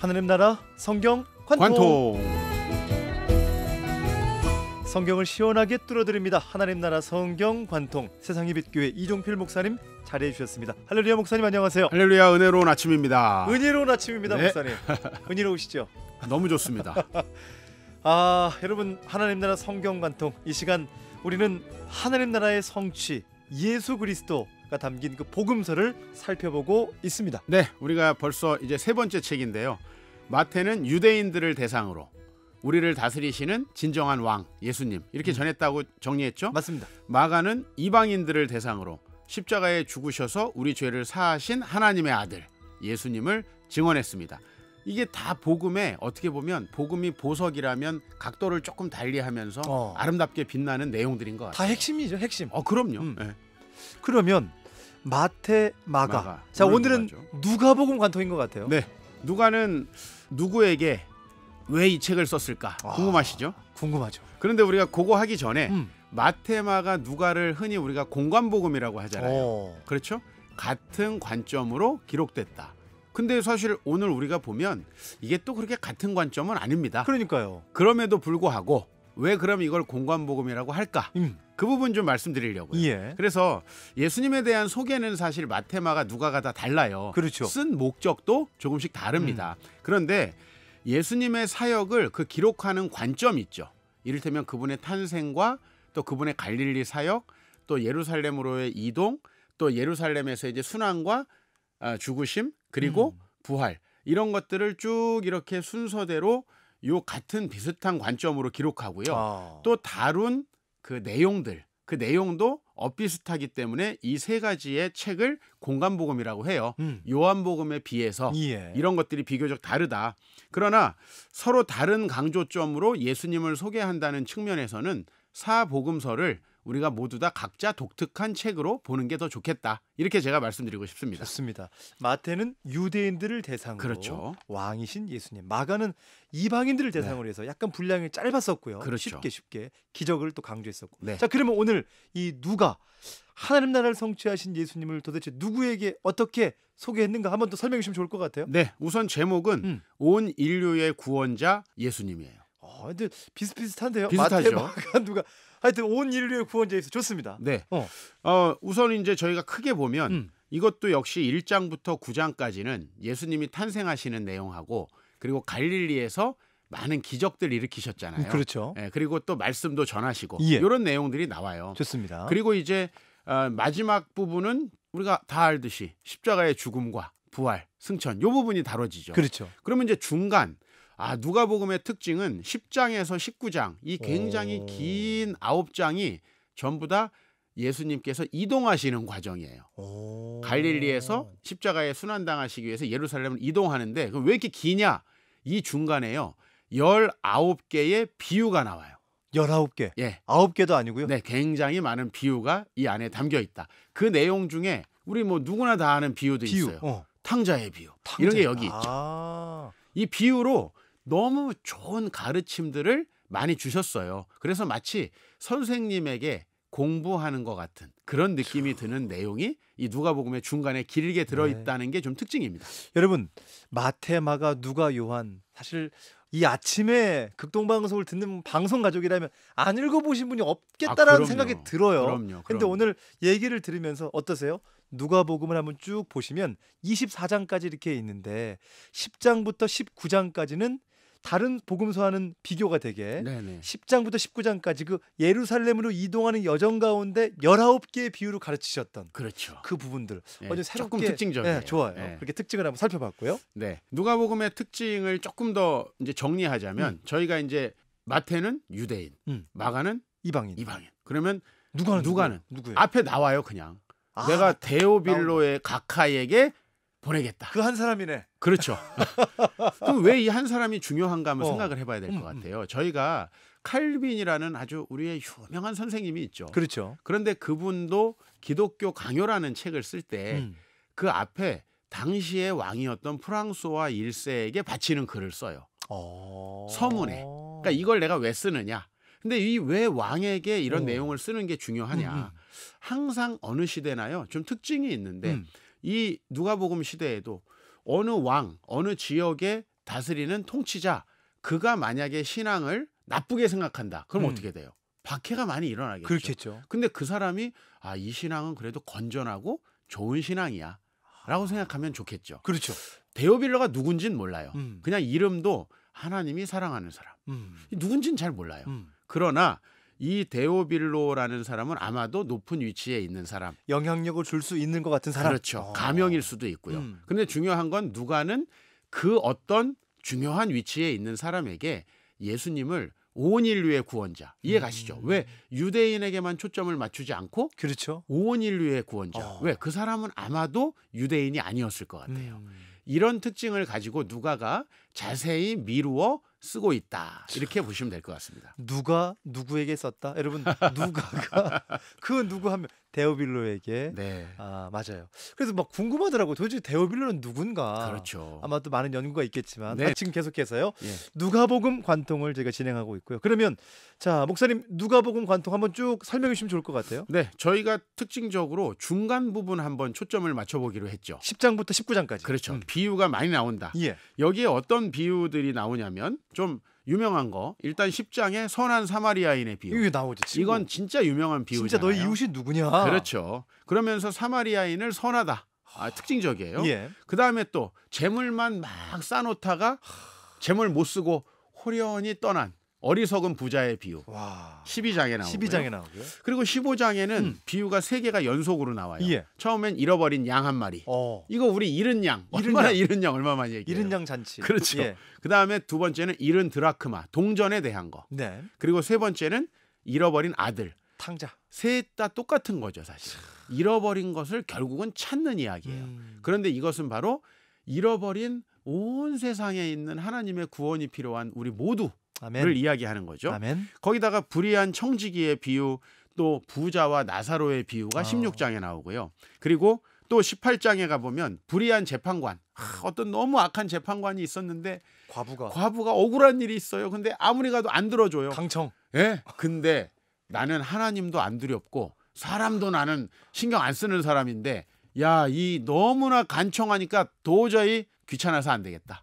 하늘의 나라 성경 관통. 관통. 성경을 시원하게 뚫어드립니다. 하나님 나라 성경 관통 세상의 빛교회 이종필 목사님 자리해 주셨습니다. 할렐루야 목사님 안녕하세요. 할렐루야 은혜로운 아침입니다. 은혜로운 아침입니다 네. 목사님. 은혜로우시죠? 너무 좋습니다. 아 여러분 하나님 나라 성경 관통 이 시간 우리는 하나님 나라의 성취 예수 그리스도 가 담긴 그 복음서를 살펴보고 있습니다. 네, 우리가 벌써 이제 세 번째 책인데요. 마태는 유대인들을 대상으로 우리를 다스리시는 진정한 왕 예수님 이렇게 음. 전했다고 정리했죠. 맞습니다. 마가는 이방인들을 대상으로 십자가에 죽으셔서 우리 죄를 사하신 하나님의 아들 예수님을 증언했습니다. 이게 다 복음에 어떻게 보면 복음이 보석이라면 각도를 조금 달리하면서 어. 아름답게 빛나는 내용들인 것 같아요. 다 핵심이죠, 핵심. 어, 그럼요. 음. 네. 그러면 마테 마가. 마가. 자 오늘은 누가복음 관통인 것 같아요. 네, 누가는 누구에게 왜 이 책을 썼을까 아, 궁금하시죠? 궁금하죠. 그런데 우리가 그거 하기 전에 음. 마테마가 누가를 흔히 우리가 공관복음이라고 하잖아요. 오. 어. 그렇죠? 같은 관점으로 기록됐다. 근데 사실 오늘 우리가 보면 이게 또 그렇게 같은 관점은 아닙니다. 그러니까요. 그럼에도 불구하고 왜 그럼 이걸 공관복음이라고 할까? 음. 그 부분 좀 말씀드리려고요. 예. 그래서 예수님에 대한 소개는 사실 마테마가 누가가 다 달라요. 그렇죠. 쓴 목적도 조금씩 다릅니다. 음. 그런데 예수님의 사역을 그 기록하는 관점이 있죠. 이를테면 그분의 탄생과 또 그분의 갈릴리 사역, 또 예루살렘으로의 이동, 또 예루살렘에서 이제 순환과 아, 죽으심, 그리고 음. 부활 이런 것들을 쭉 이렇게 순서대로 요 같은 비슷한 관점으로 기록하고요. 아. 또 다룬 그 내용들 그 내용도 엇비슷하기 때문에 이 세 가지의 책을 공간복음이라고 해요. 음. 요한복음에 비해서 예. 이런 것들이 비교적 다르다. 그러나 서로 다른 강조점으로 예수님을 소개한다는 측면에서는 사복음서를 우리가 모두 다 각자 독특한 책으로 보는 게 더 좋겠다. 이렇게 제가 말씀드리고 싶습니다. 좋습니다. 마태는 유대인들을 대상으로 그렇죠. 왕이신 예수님, 마가는 이방인들을 대상으로 네. 해서 약간 분량이 짧았었고요. 그렇죠. 쉽게 쉽게 기적을 또 강조했었고. 네. 자, 그러면 오늘 이 누가 하나님 나라를 성취하신 예수님을 도대체 누구에게 어떻게 소개했는가 한번 더 설명해 주시면 좋을 것 같아요. 네, 우선 제목은 음. 온 인류의 구원자 예수님이에요. 어, 근데 비슷비슷한데요. 비슷하죠. 마테마가 누가 하여튼 온 인류의 구원자에서 좋습니다. 네. 어. 어. 우선 이제 저희가 크게 보면 음. 이것도 역시 1장부터 9장까지는 예수님이 탄생하시는 내용하고 그리고 갈릴리에서 많은 기적들 일으키셨잖아요. 음, 그렇죠. 예, 그리고 또 말씀도 전하시고 이런 예. 내용들이 나와요. 좋습니다. 그리고 이제 어, 마지막 부분은 우리가 다 알듯이 십자가의 죽음과 부활, 승천 요 부분이 다뤄지죠. 그렇죠. 그러면 이제 중간 아, 누가복음의 특징은 10장에서 19장 이 굉장히 오. 긴 9장이 전부 다 예수님께서 이동하시는 과정이에요. 오. 갈릴리에서 십자가에 순환당하시기 위해서 예루살렘을 이동하는데 그럼 왜 이렇게 기냐? 이 중간에요. 19개의 비유가 나와요. 19개. 예. 9개도 아니고요. 네, 굉장히 많은 비유가 이 안에 담겨 있다. 그 내용 중에 우리 뭐 누구나 다 아는 비유도 비유. 있어요. 어. 탕자의 비유. 탕자. 이런 게 여기 있죠. 아. 이 비유로 너무 좋은 가르침들을 많이 주셨어요. 그래서 마치 선생님에게 공부하는 것 같은 그런 느낌이 드는 내용이 이 누가복음의 중간에 길게 들어 네. 있다는 게 좀 특징입니다. 여러분 마테마가 누가 요한 사실 이 아침에 극동방송을 듣는 방송 가족이라면 안 읽어보신 분이 없겠다라는 아, 생각이 들어요. 그럼요. 그런데 오늘 얘기를 들으면서 어떠세요? 누가복음을 한번 쭉 보시면 24장까지 이렇게 있는데 10장부터 19장까지는 다른 복음서와는 비교가 되게 네네. 10장부터 19장까지 그 예루살렘으로 이동하는 여정 가운데 19개의 비유로 가르치셨던 그렇죠. 그 부분들 네. 예, 완전 새롭게 조금 특징적이에요. 네, 좋아요. 네. 그렇게 특징을 한번 살펴봤고요. 네. 누가복음의 특징을 조금 더 이제 정리하자면 음. 저희가 이제 마태는 유대인, 음. 마가는 이방인. 이방인. 그러면 누가는 누가는, 누구예요 앞에 나와요, 그냥. 아, 내가 대오빌로의 가카에게 보내겠다. 그 한 사람이네. 그렇죠. 그럼 왜 이 한 사람이 중요한가 한번 어. 생각을 해봐야 될것 음. 같아요. 저희가 칼빈이라는 아주 우리의 유명한 선생님이 있죠. 그렇죠. 그런데 그분도 기독교 강요라는 책을 쓸 때그 음. 그 앞에 당시의 왕이었던 프랑스와 1세에게 바치는 글을 써요. 어... 서문에. 그러니까 이걸 내가 왜 쓰느냐. 근데 이 왜 왕에게 이런 오. 어. 내용을 쓰는 게 중요하냐. 음, 음. 항상 어느 시대나요? 좀 특징이 있는데 음. 이 누가복음 시대에도 어느 왕, 어느 지역에 다스리는 통치자 그가 만약에 신앙을 나쁘게 생각한다. 그럼 음. 어떻게 돼요? 박해가 많이 일어나겠죠. 그렇겠죠. 근데 그 사람이 아, 이 신앙은 그래도 건전하고 좋은 신앙이야. 라고 생각하면 좋겠죠. 그렇죠. 데오빌러가 누군진 몰라요. 음. 그냥 이름도 하나님이 사랑하는 사람. 음. 누군진 잘 몰라요. 음. 그러나 이 데오빌로라는 사람은 아마도 높은 위치에 있는 사람. 영향력을 줄 수 있는 것 같은 사람. 그렇죠. 어. 가명일 수도 있고요. 음. 근데 중요한 건 누가는 그 어떤 중요한 위치에 있는 사람에게 예수님을 온 인류의 구원자 이해 음. 가시죠? 음. 왜 유대인에게만 초점을 맞추지 않고 그렇죠. 온 인류의 구원자 어. 왜그 사람은 아마도 유대인이 아니었을 것 같아요. 음. 이런 특징을 가지고 누가가 자세히 미루어 쓰고 있다 이렇게 보시면 될 것 같습니다. 누가 누구에게 썼다? 여러분 누가가 그 누구 하면 데오빌로에게 네. 아 맞아요. 그래서 막 궁금하더라고 도대체 데오빌로는 누군가? 그렇죠. 아마 또 많은 연구가 있겠지만 네. 아, 지금 계속해서요. 예. 누가복음 관통을 제가 진행하고 있고요. 그러면 자 목사님 누가복음 관통 한번 쭉 설명해 주시면 좋을 것 같아요. 네, 저희가 특징적으로 중간 부분 한번 초점을 맞춰보기로 했죠. 10장부터 19장까지. 그렇죠. 음. 비유가 많이 나온다. 예. 여기에 어떤 어떤 비유들이 나오냐면 좀 유명한 거 일단 10장에 선한 사마리아인의 비유 이게 나오지 지금. 이건 진짜 유명한 비유잖 진짜 너희 이웃이 누구냐? 그렇죠. 그러면서 사마리아인을 선하다. 아, 특징적이에요. 예. 그 다음에 또 재물만 막 쌓아놓다가 재물 못 쓰고 호련히 떠난 어리석은 부자의 비유. 와. 12장에 나오고 12장에 나오고요. 그리고 15장에는 음. 비유가 세 개가 연속으로 나와요. 예. 처음엔 잃어버린 양 한 마리. 어. 이거 우리 잃은 양. 잃은 얼마나 양. 잃은 양 얼마 많이 얘기해요. 잃은 양 잔치. 그렇죠. 예. 그다음에 두 번째는 잃은 드라크마, 동전에 대한 거. 네. 그리고 세 번째는 잃어버린 아들. 탕자. 셋다 똑같은 거죠, 사실. 잃어버린 것을 결국은 찾는 이야기예요. 음. 그런데 이것은 바로 잃어버린 온 세상에 있는 하나님의 구원이 필요한 우리 모두를 아멘. 이야기하는 거죠. 아멘. 거기다가 불의한 청지기의 비유 또 부자와 나사로의 비유가 어. 아. 16장에 나오고요. 그리고 또 18장에 가보면 불의한 재판관 아, 어떤 너무 악한 재판관이 있었는데 과부가 과부가 억울한 일이 있어요. 근데 아무리 가도 안 들어줘요. 강청. 예. 근데 나는 하나님도 안 두렵고 사람도 나는 신경 안 쓰는 사람인데 야, 이 너무나 간청하니까 도저히 귀찮아서 안 되겠다.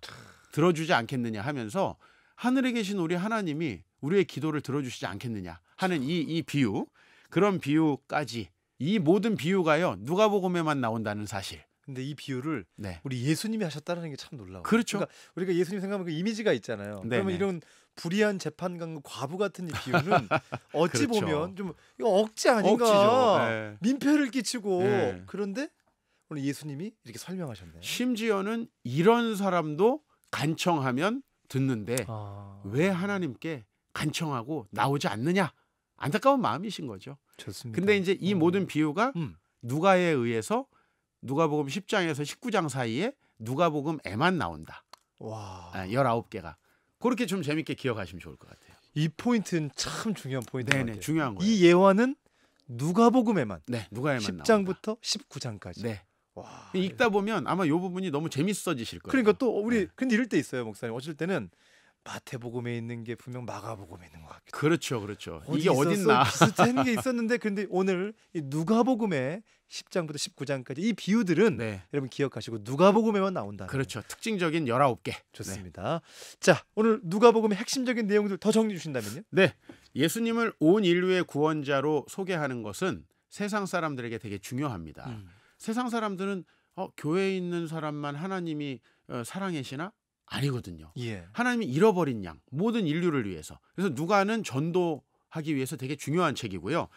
들어주지 않겠느냐 하면서 하늘에 계신 우리 하나님이 우리의 기도를 들어주시지 않겠느냐 하는 이, 이 비유, 그런 비유까지 이 모든 비유가요, 누가복음에만 나온다는 사실. 근데 이 비유를 네. 우리 예수님이 하셨다는 게 참 놀라워요. 그렇죠. 그러니까 우리가 예수님 생각하면 그 이미지가 있잖아요. 네네. 그러면 네. 이런 불의한 재판관 과부 같은 이 비유는 어찌 그렇죠. 보면 좀 이거 억지 아닌가? 네. 민폐를 끼치고 네. 그런데 오늘 예수님이 이렇게 설명하셨네요. 심지어는 이런 사람도 간청하면 듣는데 아... 왜 하나님께 간청하고 나오지 않느냐? 안타까운 마음이신 거죠. 좋습니다. 근데 이제 이 음. 모든 비유가 음. 누가에 의해서 누가복음 10장에서 19장 사이에 누가복음 에만 나온다. 와. 네, 아, 19개가. 그렇게 좀 재밌게 기억하시면 좋을 것 같아요. 이 포인트는 참 중요한 포인트 네네, 같아요. 중요한 거예요. 이 예화는 누가복음에만 네, 누가에만 10장부터 나온다. 19장까지. 네. 와. 읽다 보면 아마 요 부분이 너무 재밌어지실 거예요. 그러니까 또 우리 네. 근데 이럴 때 있어요, 목사님. 어쩔 때는 마태복음에 있는 게 분명 마가복음에 있는 것같아도 그렇죠, 그렇죠. 이게 어딨나 비슷한 게 있었는데 근데 오늘 누가복음에 10장부터 19장까지 이 비유들은 네. 여러분 기억하시고 누가복음에만 나온다. 그렇죠. 특징적인 19개. 좋습니다. 네. 자, 오늘 누가복음의 핵심적인 내용들 더 정리해 주신다면요? 네. 예수님을 온 인류의 구원자로 소개하는 것은 세상 사람들에게 되게 중요합니다. 음. 세상 사람들은 어, 교회에 있는 사람만 하나님이 어, 사랑이시나 아니거든요. 예. 하나님이 잃어버린 양, 모든 인류를 위해서. 그래서 누가는 전도하기 위해서 되게 중요한 책이고요.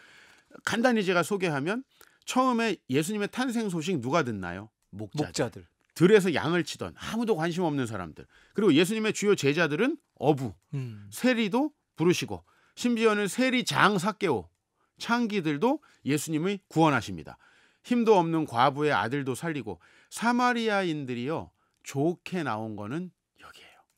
간단히 제가 소개하면 처음에 예수님의 탄생 소식 누가 듣나요? 목자들. 목자들. 들에서 양을 치던 아무도 관심 없는 사람들. 그리고 예수님의 주요 제자들은 어부, 음. 세리도 부르시고 심지어는 세리장 사개오 창기들도 예수님의 구원하십니다. 힘도 없는 과부의 아들도 살리고 사마리아인들이요 좋게 나온 거는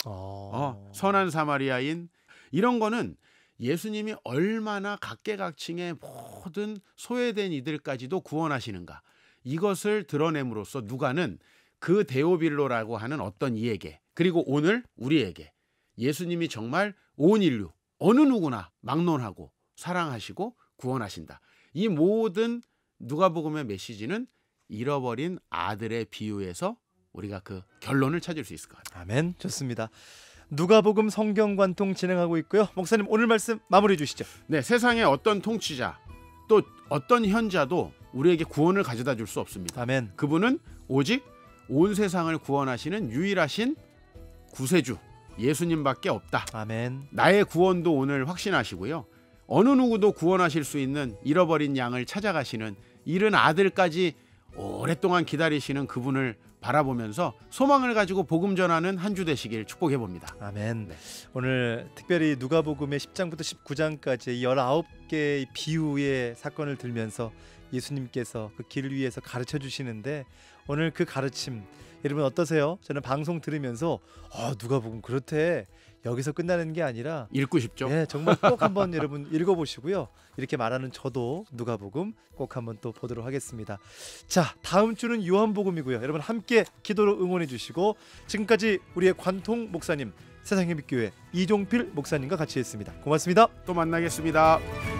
어. 어, 선한 사마리아인 이런 거는 예수님이 얼마나 각계각층의 모든 소외된 이들까지도 구원하시는가 이것을 드러냄으로써 누가는 그 데오빌로라고 하는 어떤 이에게 그리고 오늘 우리에게 예수님이 정말 온 인류 어느 누구나 막론하고 사랑하시고 구원하신다. 이 모든 누가복음의 메시지는 잃어버린 아들의 비유에서 우리가 그 결론을 찾을 수 있을 것 같아요. 아멘. 좋습니다. 누가복음 성경 관통 진행하고 있고요. 목사님 오늘 말씀 마무리해 주시죠. 네, 세상의 어떤 통치자 또 어떤 현자도 우리에게 구원을 가져다 줄 수 없습니다. 아멘. 그분은 오직 온 세상을 구원하시는 유일하신 구세주 예수님밖에 없다. 아멘. 나의 구원도 오늘 확신하시고요. 어느 누구도 구원하실 수 있는 잃어버린 양을 찾아가시는 잃은 아들까지 오랫동안 기다리시는 그분을 바라보면서 소망을 가지고 복음 전하는 한 주 되시길 축복해 봅니다. 아멘. 네. 오늘 특별히 누가복음의 10장부터 19장까지 19개의 비유의 사건을 들면서 예수님께서 그길 위해서 가르쳐 주시는데 오늘 그 가르침 여러분 어떠세요? 저는 방송 들으면서 어, 누가복음 그렇대. 여기서 끝나는 게 아니라 읽고 싶죠. 예, 정말 꼭 한번 여러분 읽어보시고요. 이렇게 말하는 저도 누가복음 꼭 한번 또 보도록 하겠습니다. 자, 다음 주는 요한복음이고요. 여러분 함께 기도로 응원해 주시고 지금까지 우리의 관통 목사님 세상의 빛교회 이종필 목사님과 같이 했습니다. 고맙습니다. 또 만나겠습니다.